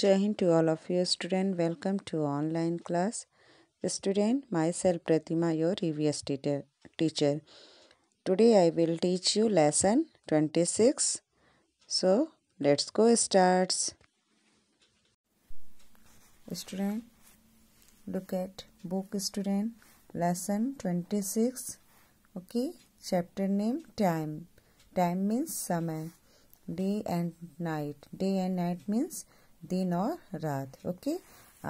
Jai Hind to all of you students. Welcome to online class. Student, myself Pratima, your EVS teacher. Today I will teach you lesson 26. So, let's go starts. Student, look at book student lesson 26. Okay, chapter name time. Time means summer. Day and night. Day and night means दिन और रात okay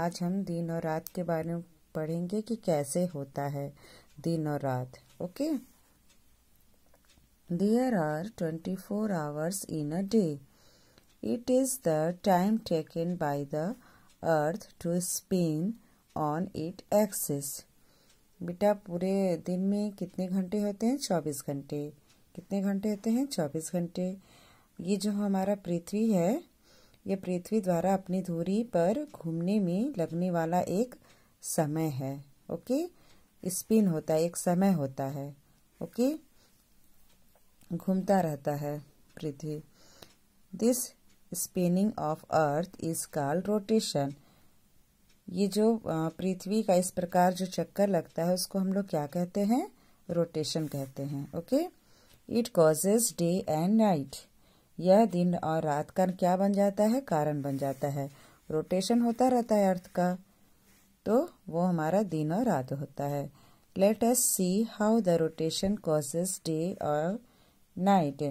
आज हम दिन और रात के बारे में पढ़ेंगे कि कैसे होता है दिन और रात okay there are twenty four hours in a day it is the time taken by the earth to spin on it axis बेटा पूरे दिन में कितने घंटे होते हैं चौबीस घंटे कितने घंटे होते हैं चौबीस घंटे ये जो हमारा पृथ्वी है यह पृथ्वी द्वारा अपनी धुरी पर घूमने में लगने वाला एक समय है ओके स्पिन होता है एक समय होता है ओके घूमता रहता है पृथ्वी this spinning of earth is called rotation ये जो पृथ्वी का इस प्रकार जो चक्कर लगता है उसको हम लोग क्या कहते हैं रोटेशन कहते हैं okay it causes day and night यह दिन और रात का क्या बन जाता है कारण बन जाता है रोटेशन होता रहता है अर्थ का तो वो हमारा दिन और रात होता है let's see how the rotation causes day और नाइट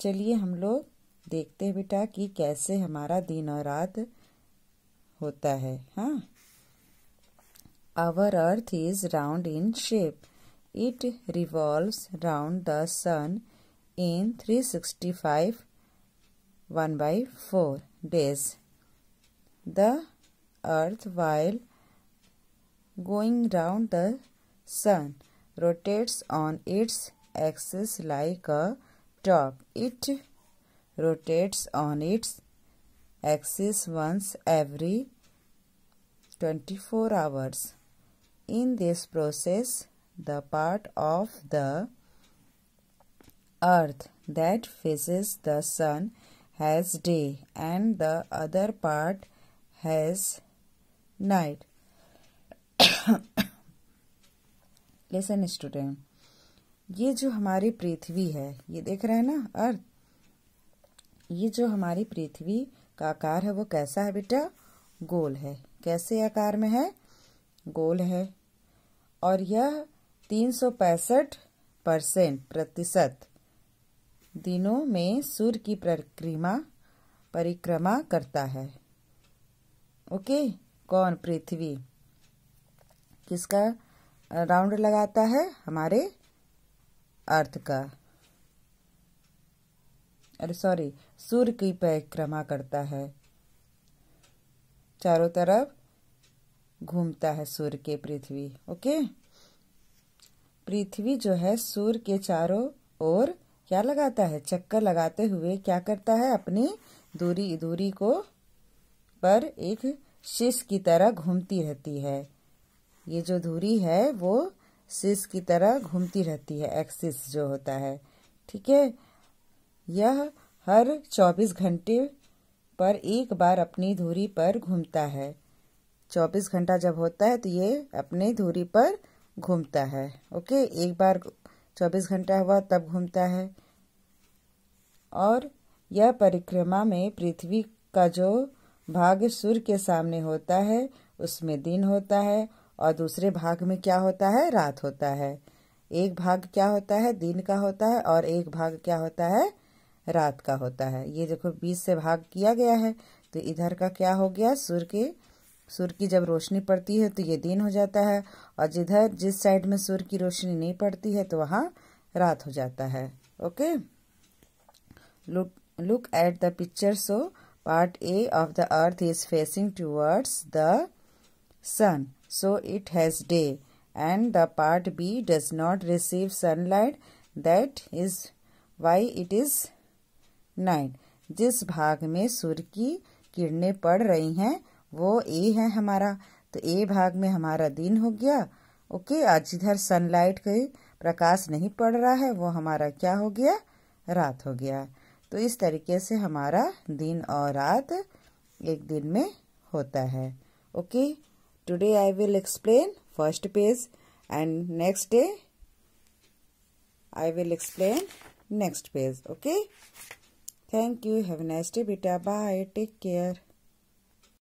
चलिए हम लोग देखते हैं बेटा कि कैसे हमारा दिन और रात होता है हाँ our earth is round in shape it revolve round the sun in three sixty five 1 by 4 days the earth while going round the sun rotates on its axis like a top it rotates on its axis once every 24 hours in this process the part of the earth that faces the sun has day and the other part has night. Lesson student ये जो हमारी पृथ्वी है ये देख रहे हैं ना अर्थ ये जो हमारी पृथ्वी का आकार है वो कैसा है बेटा गोल है कैसे आकार में है गोल है और यह तीन सौ पैंसठ परसेंट प्रतिशत दिनों में सूर्य की परिक्रमा परिक्रमा करता है ओके कौन पृथ्वी किसका राउंड लगाता है हमारे अर्थ का अरे सॉरी सूर्य की परिक्रमा करता है चारों तरफ घूमता है सूर्य के पृथ्वी ओके पृथ्वी जो है सूर्य के चारों ओर क्या लगाता है चक्कर लगाते हुए क्या करता है अपनी दूरी दूरी को पर एक शीश की तरह घूमती रहती है ये जो धूरी है वो शीश की तरह घूमती रहती है एक्सिस जो होता है ठीक है यह हर 24 घंटे पर एक बार अपनी धूरी पर घूमता है 24 घंटा जब होता है तो ये अपने धूरी पर घूमता है ओके एक बार चौबीस घंटा हुआ तब घूमता है और यह परिक्रमा में पृथ्वी का जो भाग सूर्य के सामने होता है उसमें दिन होता है और दूसरे भाग में क्या होता है रात होता है एक भाग क्या होता है दिन का होता है और एक भाग क्या होता है रात का होता है ये देखो बीस से भाग किया गया है तो इधर का क्या हो गया सूर्य के सूर्य की जब रोशनी पड़ती है तो ये दिन हो जाता है और जिधर जिस साइड में सूर्य की रोशनी नहीं पड़ती है तो वहाँ रात हो जाता है okay look look at the picture so part A of the earth is facing towards the sun so it has day and the part B does not receive sunlight that is why it is night जिस भाग में सूर्य की किरणें पड़ रही हैं वो ए है हमारा तो ए भाग में हमारा दिन हो गया ओके आज इधर सनलाइट का प्रकाश नहीं पड़ रहा है वो हमारा क्या हो गया रात हो गया तो इस तरीके से हमारा दिन और रात एक दिन में होता है okay today I will explain first page and next day I will explain next page okay thank you have nice day बेटा बाय टेक केयर